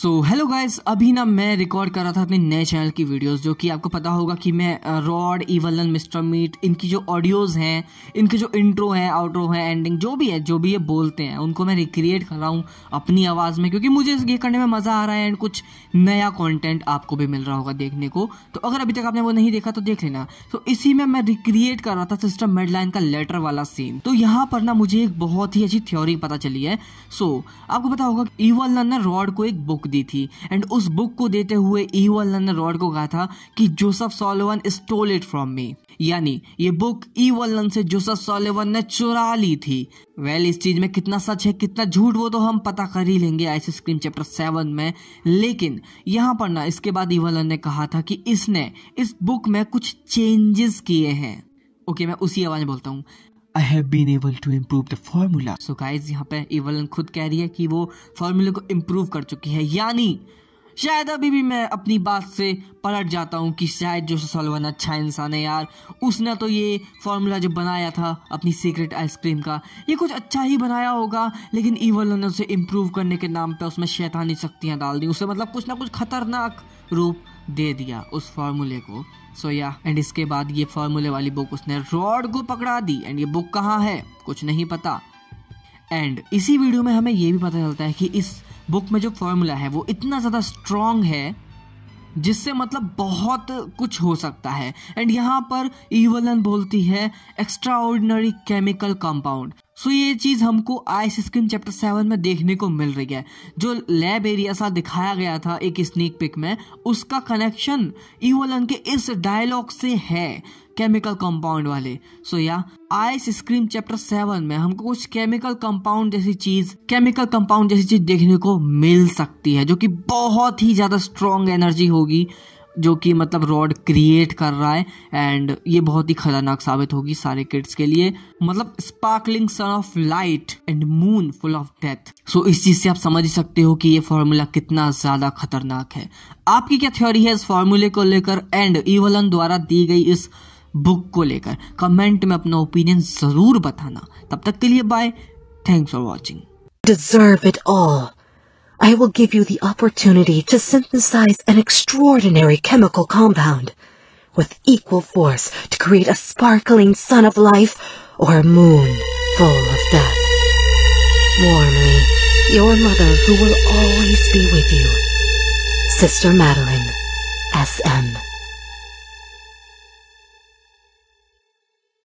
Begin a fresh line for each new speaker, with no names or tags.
So hello guys अभी ना मैं रिकॉर्ड कर रहा था अपने नए चैनल की वीडियोस जो कि आपको पता होगा कि मैं रॉड इवलन मिस्टर मीट इनकी जो ऑडियोज़ हैं इनके जो इंट्रो हैं आउट्रो हैं एंडिंग जो भी है जो भी ये बोलते हैं उनको मैं रिक्रिएट कर रहा हूँ अपनी आवाज़ में क्योंकि मुझे ये करने में मज़ा आ रहा है एंड कुछ नया कॉन्टेंट आपको भी मिल रहा होगा देखने को तो अगर अभी तक आपने वो नहीं देखा तो देख लेना तो इसी में मैं रिक्रिएट कर रहा था सिस्टम मेडलाइन का लेटर वाला सीन तो यहाँ पर ना मुझे एक बहुत ही अच्छी थ्योरी पता चली है सो आपको पता होगा इवलन ने रॉड को एक बुक बुक दी थी एंड उस बुक को देते हुए ईवल ने रॉड को कहा था कि जोसफ सोलेवन स्टोल इट फ्रॉम मी यानी ये बुक ईवलन से जोसफ सोलेवन ने चुरा ली थी वेल well, इस चीज में कितना सच है कितना झूठ वो तो हम पता कर ही लेंगे आइसक्रीम चैप्टर सेवन में लेकिन यहाँ पर ना इसके बाद ईवलन ने कहा था कि इसने इस बुक में कुछ चेंजेस किए हैं ओके okay, मैं उसी आवाज में बोलता हूँ I have been able to improve the formula so guys यहाँ पे एवलन खुद कह रही है कि वो फार्मूले को इम्प्रूव कर चुकी है यानी शायद अभी भी मैं अपनी बात से पलट जाता हूँ कि शायद जो सोलवन अच्छा इंसान है यार उसने तो ये फार्मूला जो बनाया था अपनी सीक्रेट आइसक्रीम का ये कुछ अच्छा ही बनाया होगा लेकिन ईवल ने उसे इम्प्रूव करने के नाम पे उसमें शैतानी शक्तियाँ डाल दी उसे मतलब कुछ ना कुछ खतरनाक रूप दे दिया उस फॉर्मूले को सो या एंड इसके बाद ये फार्मूले वाली बुक उसने रॉड को पकड़ा दी एंड ये बुक कहाँ है कुछ नहीं पता एंड इसी वीडियो में हमें ये भी पता चलता है कि इस बुक में जो फॉर्मूला है वो इतना ज़्यादा स्ट्रॉन्ग है जिससे मतलब बहुत कुछ हो सकता है एंड यहाँ पर ईवलन बोलती है extraordinary chemical compound so ये चीज़ हमको आइस स्क्रीम चैप्टर सेवन में देखने को मिल रही है जो लैब एरिया सा दिखाया गया था एक स्नीक पिक में उसका कनेक्शन इवोलन के इस डायलॉग से है केमिकल कंपाउंड वाले सो या आइस स्क्रीम चैप्टर सेवन में हमको कुछ केमिकल कंपाउंड जैसी चीज केमिकल कंपाउंड जैसी चीज देखने को मिल सकती है जो कि बहुत ही ज्यादा स्ट्रॉन्ग एनर्जी होगी जो कि मतलब रॉड क्रिएट कर रहा है एंड ये बहुत ही खतरनाक साबित होगी सारे किड्स के लिए मतलब sparkling sun of light and moon full of death so इस चीज से आप समझ ही सकते हो कि ये फॉर्मूला कितना ज्यादा खतरनाक है आपकी क्या थ्योरी है इस फॉर्मूले को लेकर एंड ईवलन द्वारा दी गई इस बुक को लेकर कमेंट में अपना ओपिनियन जरूर बताना तब तक के लिए bye thanks for watching deserve it all I will give you the opportunity to synthesize an extraordinary chemical compound with equal force to create a sparkling sun of life or a moon full of death. Warmly, your mother who will always be with you. Sister Madeline, S.M.